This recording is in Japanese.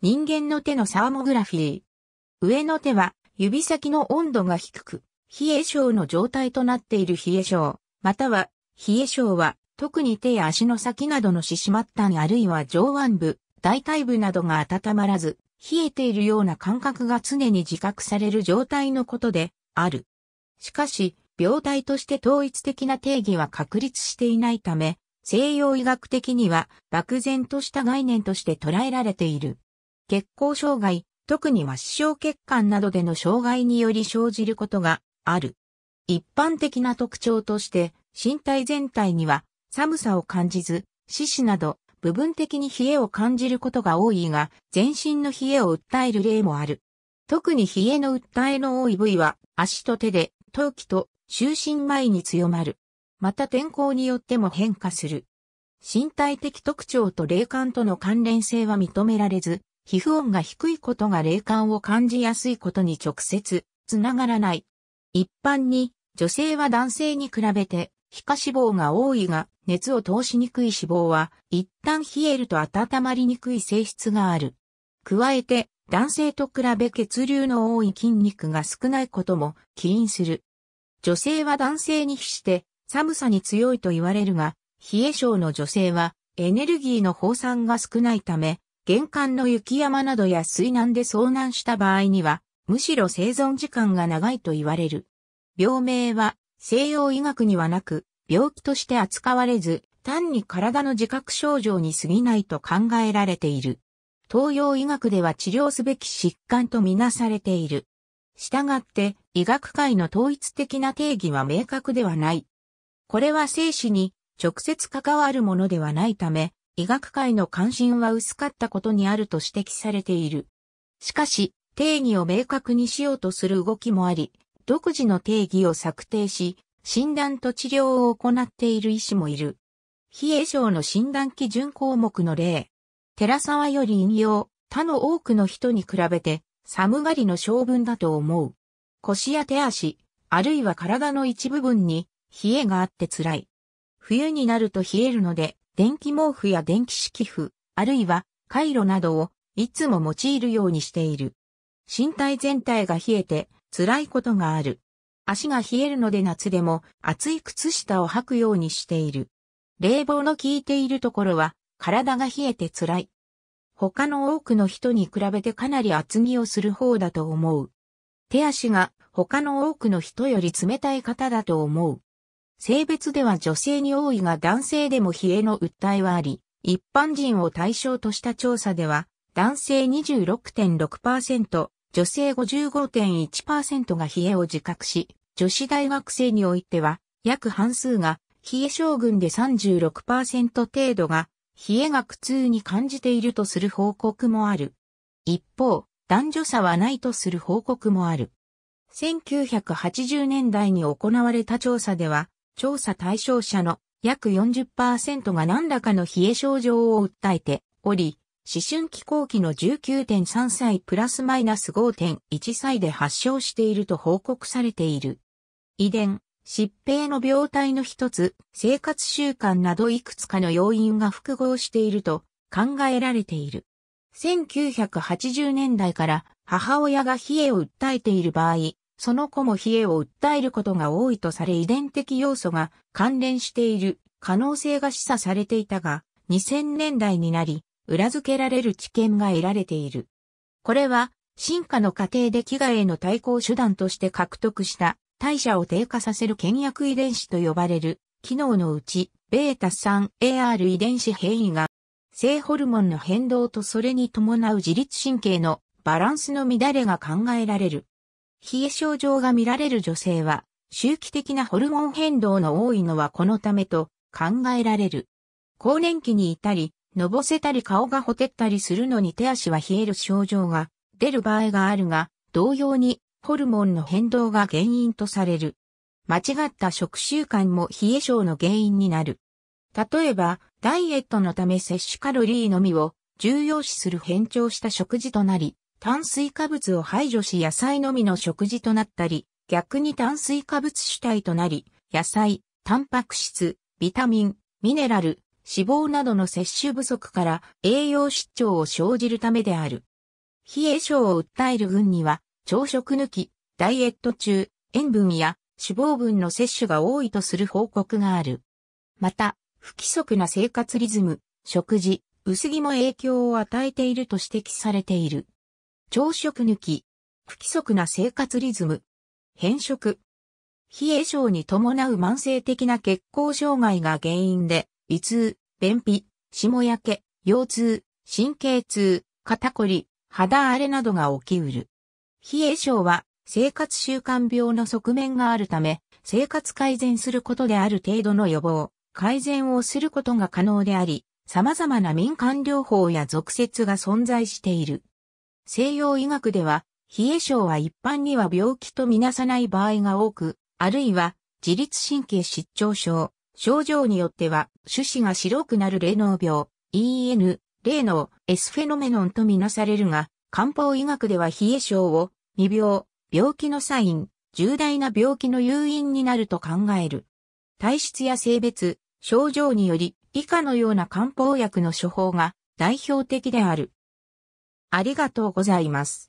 人間の手のサーモグラフィー。上の手は指先の温度が低く、冷え症の状態となっている冷え症、または冷え症は特に手や足の先などのしまったんあるいは上腕部、大腿部などが温まらず、冷えているような感覚が常に自覚される状態のことである。しかし、病態として統一的な定義は確立していないため、西洋医学的には漠然とした概念として捉えられている。血行障害、特には死小血管などでの障害により生じることがある。一般的な特徴として、身体全体には寒さを感じず、四肢など部分的に冷えを感じることが多いが、全身の冷えを訴える例もある。特に冷えの訴えの多い部位は、足と手で、陶器と就寝前に強まる。また天候によっても変化する。身体的特徴と霊感との関連性は認められず、皮膚温が低いことが霊感を感じやすいことに直接つながらない。一般に女性は男性に比べて皮下脂肪が多いが熱を通しにくい脂肪は一旦冷えると温まりにくい性質がある。加えて男性と比べ血流の多い筋肉が少ないことも起因する。女性は男性に比して寒さに強いと言われるが冷え症の女性はエネルギーの放散が少ないため玄関の雪山などや水難で遭難した場合には、むしろ生存時間が長いと言われる。病名は西洋医学にはなく、病気として扱われず、単に体の自覚症状に過ぎないと考えられている。東洋医学では治療すべき疾患とみなされている。したがって、医学界の統一的な定義は明確ではない。これは生死に直接関わるものではないため、医学界の関心は薄かったことにあると指摘されている。しかし、定義を明確にしようとする動きもあり、独自の定義を策定し、診断と治療を行っている医師もいる。非え症の診断基準項目の例。寺沢より引用、他の多くの人に比べて、寒がりの性分だと思う。腰や手足、あるいは体の一部分に、冷えがあって辛い。冬になると冷えるので、電気毛布や電気式布、あるいは回路などをいつも用いるようにしている。身体全体が冷えて辛いことがある。足が冷えるので夏でも厚い靴下を履くようにしている。冷房の効いているところは体が冷えて辛い。他の多くの人に比べてかなり厚着をする方だと思う。手足が他の多くの人より冷たい方だと思う。性別では女性に多いが男性でも冷えの訴えはあり、一般人を対象とした調査では、男性26.6%、女性55.1%が冷えを自覚し、女子大学生においては、約半数が、冷え将軍で36%程度が、冷えが苦痛に感じているとする報告もある。一方、男女差はないとする報告もある。1980年代に行われた調査では、調査対象者の約40%が何らかの冷え症状を訴えており、思春期後期の19.3歳プラスマイナス5.1歳で発症していると報告されている。遺伝、疾病の病態の一つ、生活習慣などいくつかの要因が複合していると考えられている。1980年代から母親が冷えを訴えている場合、その子も冷えを訴えることが多いとされ遺伝的要素が関連している可能性が示唆されていたが、2000年代になり、裏付けられる知見が得られている。これは、進化の過程で飢餓への対抗手段として獲得した代謝を低下させる倹約遺伝子と呼ばれる機能のうち、ベータ 3AR 遺伝子変異が、性ホルモンの変動とそれに伴う自律神経のバランスの乱れが考えられる。冷え症状が見られる女性は、周期的なホルモン変動の多いのはこのためと考えられる。更年期にいたり、のぼせたり顔がほてったりするのに手足は冷える症状が出る場合があるが、同様にホルモンの変動が原因とされる。間違った食習慣も冷え症の原因になる。例えば、ダイエットのため摂取カロリーのみを重要視する変調した食事となり、炭水化物を排除し野菜のみの食事となったり、逆に炭水化物主体となり、野菜、タンパク質、ビタミン、ミネラル、脂肪などの摂取不足から栄養失調を生じるためである。冷え症を訴える群には、朝食抜き、ダイエット中、塩分や脂肪分の摂取が多いとする報告がある。また、不規則な生活リズム、食事、薄着も影響を与えていると指摘されている。朝食抜き、不規則な生活リズム、変色。非栄症に伴う慢性的な血行障害が原因で、胃痛、便秘、霜焼け、腰痛、神経痛、肩こり、肌荒れなどが起きうる。非栄症は生活習慣病の側面があるため、生活改善することである程度の予防、改善をすることが可能であり、様々な民間療法や俗説が存在している。西洋医学では、冷え症は一般には病気とみなさない場合が多く、あるいは自律神経失調症、症状によっては、種子が白くなる霊能病、EN、霊能、S フェノメノンとみなされるが、漢方医学では冷え症を、未病、病気のサイン、重大な病気の誘因になると考える。体質や性別、症状により、以下のような漢方薬の処方が代表的である。ありがとうございます。